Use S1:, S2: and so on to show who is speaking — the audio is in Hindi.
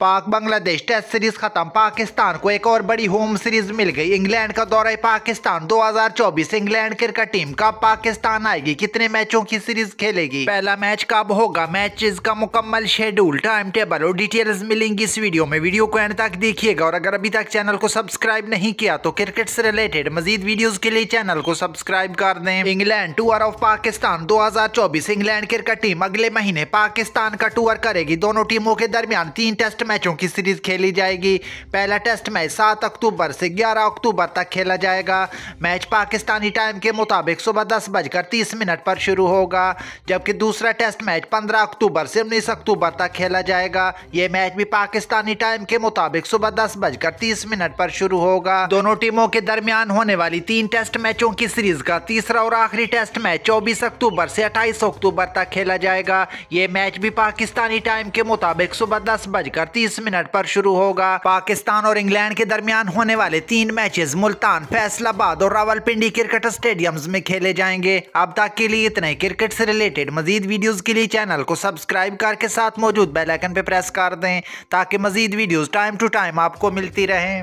S1: पाक बांग्लादेश टेस्ट सीरीज खत्म पाकिस्तान को एक और बड़ी होम सीरीज मिल गई इंग्लैंड का दौरा पाकिस्तान 2024 इंग्लैंड क्रिकेट टीम कब पाकिस्तान आएगी कितने मैचों की सीरीज खेलेगी पहला मैच कब होगा मैचेस का मुकम्मल शेड्यूल टाइम टेबल और डिटेल्स मिलेंगी इस वीडियो में वीडियो को एंड तक देखिएगा और अगर अभी तक चैनल को सब्सक्राइब नहीं किया तो क्रिकेट से रिलेटेड मजीद वीडियो के लिए चैनल को सब्सक्राइब कर दे इंग्लैंड टूर ऑफ पाकिस्तान दो इंग्लैंड क्रिकेट टीम अगले महीने पाकिस्तान का टूर करेगी दोनों टीमों के दरमियान तीन टेस्ट मैचों की सीरीज खेली जाएगी पहला टेस्ट मैच सात अक्टूबर से ग्यारह अक्टूबर तक खेला जाएगा मैच पाकिस्तानी टाइम के मुताबिक सुबह दस बजकर तीस मिनट पर शुरू होगा जबकि दूसरा टेस्ट मैच पंद्रह अक्टूबर से उन्नीस अक्टूबर तक खेला जाएगा ये मैच भी पाकिस्तानी टाइम के मुताबिक सुबह दस बजकर तीस मिनट पर शुरू होगा दोनों टीमों के दरमियान होने वाली तीन टेस्ट मैचों की सीरीज का तीसरा और आखिरी टेस्ट मैच चौबीस अक्टूबर से अट्ठाईस अक्टूबर तक खेला जाएगा ये मैच भी पाकिस्तानी टाइम के मुताबिक सुबह दस बजकर तीस मिनट पर शुरू होगा पाकिस्तान और इंग्लैंड के दरमियान होने वाले तीन मैचेज मुल्तान फैसलाबाद और रावलपिंडी क्रिकेट स्टेडियम में खेले जाएंगे अब तक के लिए इतने क्रिकेट से रिलेटेड मजीद वीडियोज के लिए चैनल को सब्सक्राइब करके साथ मौजूद बेलाइकन पे प्रेस कर दें ताकि मजीद वीडियो टाइम टू टाइम आपको मिलती रहे